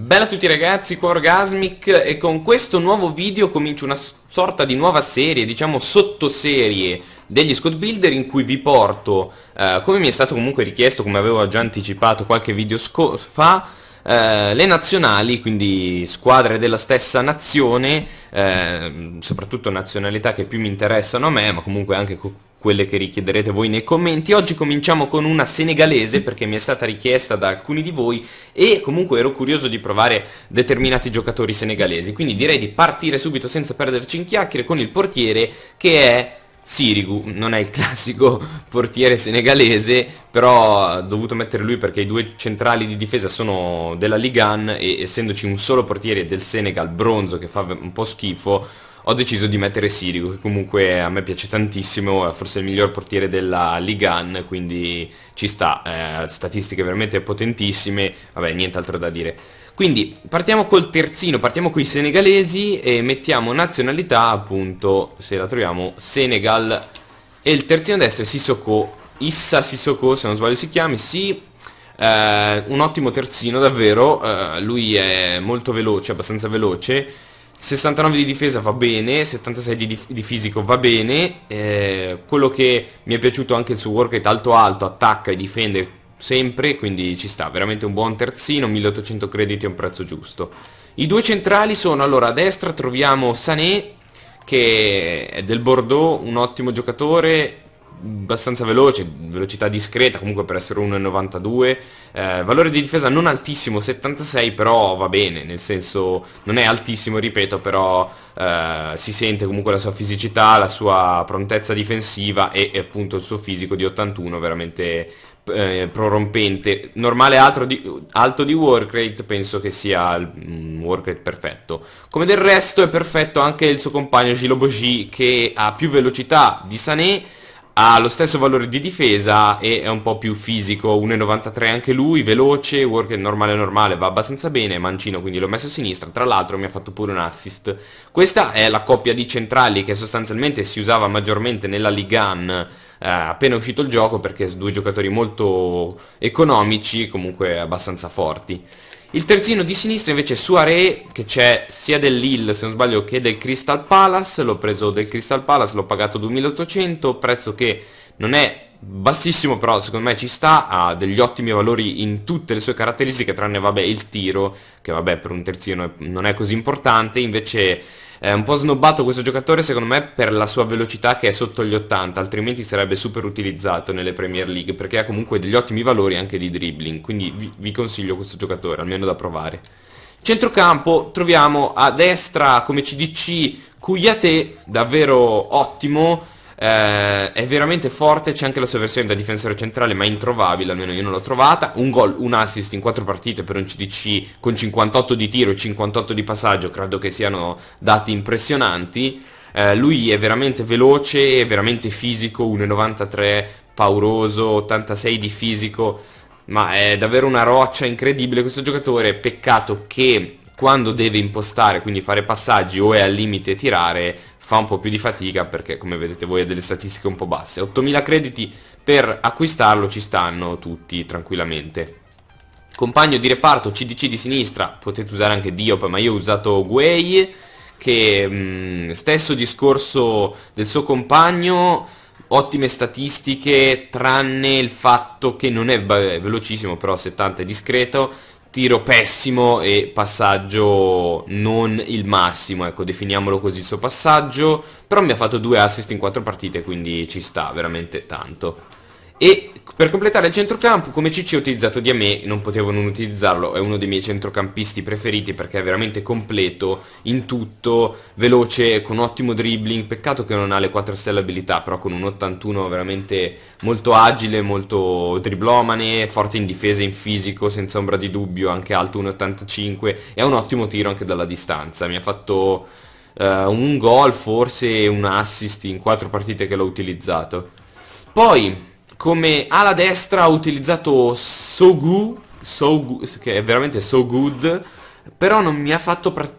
Bella a tutti ragazzi, qua Orgasmic e con questo nuovo video comincio una sorta di nuova serie, diciamo sottoserie degli Scott builder in cui vi porto, eh, come mi è stato comunque richiesto, come avevo già anticipato qualche video fa, eh, le nazionali, quindi squadre della stessa nazione, eh, soprattutto nazionalità che più mi interessano a me, ma comunque anche quelle che richiederete voi nei commenti. Oggi cominciamo con una senegalese perché mi è stata richiesta da alcuni di voi e comunque ero curioso di provare determinati giocatori senegalesi. Quindi direi di partire subito senza perderci in chiacchiere con il portiere che è Sirigu, non è il classico portiere senegalese, però ho dovuto mettere lui perché i due centrali di difesa sono della Ligan e essendoci un solo portiere del Senegal, Bronzo, che fa un po' schifo, ho deciso di mettere Sirico, che comunque a me piace tantissimo, è forse il miglior portiere della Ligan, quindi ci sta, eh, statistiche veramente potentissime, vabbè nient'altro da dire. Quindi partiamo col terzino, partiamo con i senegalesi e mettiamo nazionalità appunto, se la troviamo, Senegal e il terzino destro è Sissoko, Issa Sissoko se non sbaglio si chiami, sì, eh, un ottimo terzino davvero, eh, lui è molto veloce, abbastanza veloce, 69 di difesa va bene, 76 di, dif di fisico va bene, eh, quello che mi è piaciuto anche il suo work alto alto, attacca e difende sempre, quindi ci sta, veramente un buon terzino, 1800 crediti a un prezzo giusto. I due centrali sono, allora a destra troviamo Sané che è del Bordeaux, un ottimo giocatore, abbastanza veloce, velocità discreta comunque per essere 1,92, eh, valore di difesa non altissimo, 76 però va bene, nel senso non è altissimo ripeto però eh, si sente comunque la sua fisicità, la sua prontezza difensiva e, e appunto il suo fisico di 81 veramente eh, prorompente, normale altro di, alto di work rate penso che sia un mm, work rate perfetto. Come del resto è perfetto anche il suo compagno Gilobogi che ha più velocità di Sané ha lo stesso valore di difesa e è un po' più fisico, 1,93 anche lui, veloce, work normale normale va abbastanza bene, mancino quindi l'ho messo a sinistra, tra l'altro mi ha fatto pure un assist. Questa è la coppia di centrali che sostanzialmente si usava maggiormente nella Ligan eh, appena uscito il gioco perché due giocatori molto economici, comunque abbastanza forti. Il terzino di sinistra invece è Suare, che c'è sia dell'Ill se non sbaglio che del Crystal Palace, l'ho preso del Crystal Palace, l'ho pagato 2800, prezzo che non è bassissimo però secondo me ci sta, ha degli ottimi valori in tutte le sue caratteristiche tranne vabbè il tiro, che vabbè per un terzino non è così importante, invece è un po' snobbato questo giocatore secondo me per la sua velocità che è sotto gli 80, altrimenti sarebbe super utilizzato nelle Premier League perché ha comunque degli ottimi valori anche di dribbling, quindi vi, vi consiglio questo giocatore, almeno da provare. Centrocampo troviamo a destra come CDC Cuiate, davvero ottimo, eh, è veramente forte, c'è anche la sua versione da difensore centrale ma introvabile, almeno io non l'ho trovata, un gol, un assist in 4 partite per un CDC con 58 di tiro e 58 di passaggio, credo che siano dati impressionanti, eh, lui è veramente veloce, è veramente fisico, 1,93, pauroso, 86 di fisico, ma è davvero una roccia incredibile questo giocatore, peccato che quando deve impostare, quindi fare passaggi o è al limite tirare, fa un po' più di fatica perché come vedete voi ha delle statistiche un po' basse. 8000 crediti per acquistarlo ci stanno tutti tranquillamente. Compagno di reparto CDC di sinistra, potete usare anche Diop ma io ho usato Guei che mh, mm, stesso discorso del suo compagno, ottime statistiche tranne il fatto che non è velocissimo però 70 è discreto tiro pessimo e passaggio non il massimo, ecco, definiamolo così il suo passaggio, però mi ha fatto due assist in quattro partite, quindi ci sta veramente tanto. E per completare il centrocampo, come CC ho utilizzato Diamé, non potevo non utilizzarlo, è uno dei miei centrocampisti preferiti perché è veramente completo, in tutto, veloce, con ottimo dribbling, peccato che non ha le 4 stelle abilità, però con un 81 veramente molto agile, molto driblomane, forte in difesa, in fisico, senza ombra di dubbio, anche alto 1,85 e ha un ottimo tiro anche dalla distanza, mi ha fatto uh, un gol, forse un assist in 4 partite che l'ho utilizzato. Poi, come ala destra ha utilizzato Sogu, so che è veramente so good, però non mi ha fatto pr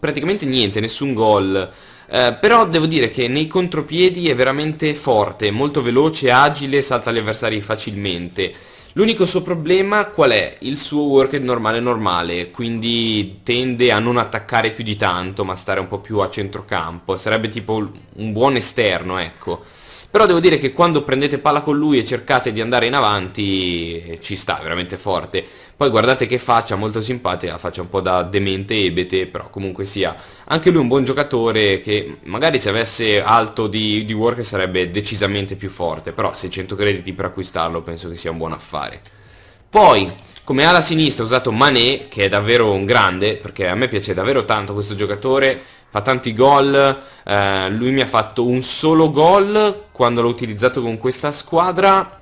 praticamente niente, nessun gol. Eh, però devo dire che nei contropiedi è veramente forte, molto veloce, agile, salta gli avversari facilmente. L'unico suo problema qual è? Il suo worker normale normale, quindi tende a non attaccare più di tanto, ma stare un po' più a centrocampo. Sarebbe tipo un buon esterno, ecco. Però devo dire che quando prendete palla con lui e cercate di andare in avanti ci sta veramente forte. Poi guardate che faccia, molto simpatica, faccia un po' da demente ebete, però comunque sia anche lui un buon giocatore che magari se avesse alto di, di work sarebbe decisamente più forte, però 600 crediti per acquistarlo penso che sia un buon affare. Poi come ala sinistra ho usato Mané, che è davvero un grande, perché a me piace davvero tanto questo giocatore, fa tanti gol, eh, lui mi ha fatto un solo gol quando l'ho utilizzato con questa squadra,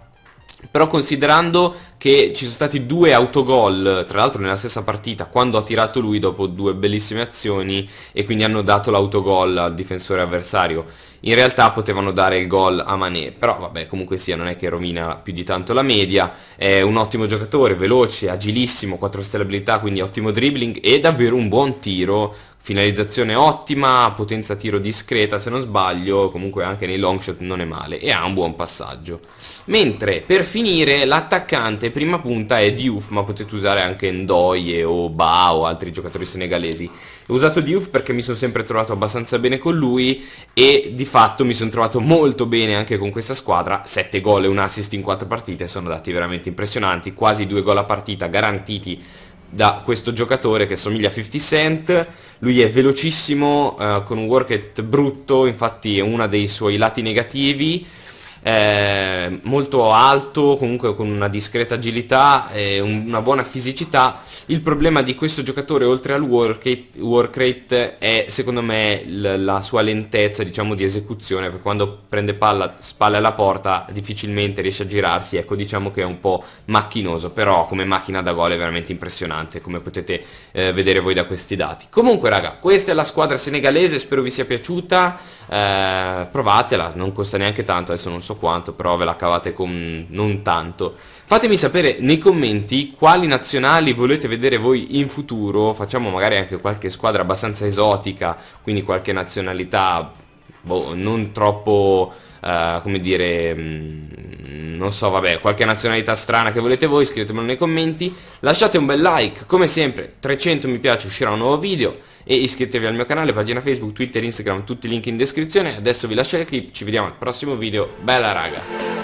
però considerando che ci sono stati due autogol, tra l'altro nella stessa partita, quando ha tirato lui dopo due bellissime azioni e quindi hanno dato l'autogol al difensore avversario. In realtà potevano dare il gol a Mané, però vabbè comunque sia non è che rovina più di tanto la media, è un ottimo giocatore, veloce, agilissimo, 4 stelle abilità, quindi ottimo dribbling e davvero un buon tiro finalizzazione ottima, potenza tiro discreta se non sbaglio, comunque anche nei long shot non è male e ha un buon passaggio. Mentre per finire l'attaccante prima punta è Diouf, ma potete usare anche Ndoye o Ba o altri giocatori senegalesi. Ho usato Diouf perché mi sono sempre trovato abbastanza bene con lui e di fatto mi sono trovato molto bene anche con questa squadra. 7 gol e un assist in 4 partite sono dati veramente impressionanti, quasi 2 gol a partita garantiti da questo giocatore che somiglia a 50 Cent, lui è velocissimo, eh, con un workout brutto, infatti è uno dei suoi lati negativi, eh, molto alto, comunque con una discreta agilità e una buona fisicità. Il problema di questo giocatore oltre al work rate, work rate è secondo me la sua lentezza diciamo, di esecuzione, perché quando prende palla spalle alla porta difficilmente riesce a girarsi, ecco diciamo che è un po' macchinoso, però come macchina da gol è veramente impressionante, come potete eh, vedere voi da questi dati. Comunque raga, questa è la squadra senegalese, spero vi sia piaciuta, eh, provatela, non costa neanche tanto, adesso non so quanto, però ve la cavate con non tanto. Fatemi sapere nei commenti quali nazionali volete vedere voi in futuro, facciamo magari anche qualche squadra abbastanza esotica, quindi qualche nazionalità boh, non troppo... Uh, come dire, mm, non so, vabbè, qualche nazionalità strana che volete voi, scrivetemelo nei commenti, lasciate un bel like, come sempre, 300 mi piace, uscirà un nuovo video, e iscrivetevi al mio canale, pagina Facebook, Twitter, Instagram, tutti i link in descrizione. Adesso vi lascio il clip, ci vediamo al prossimo video. Bella raga!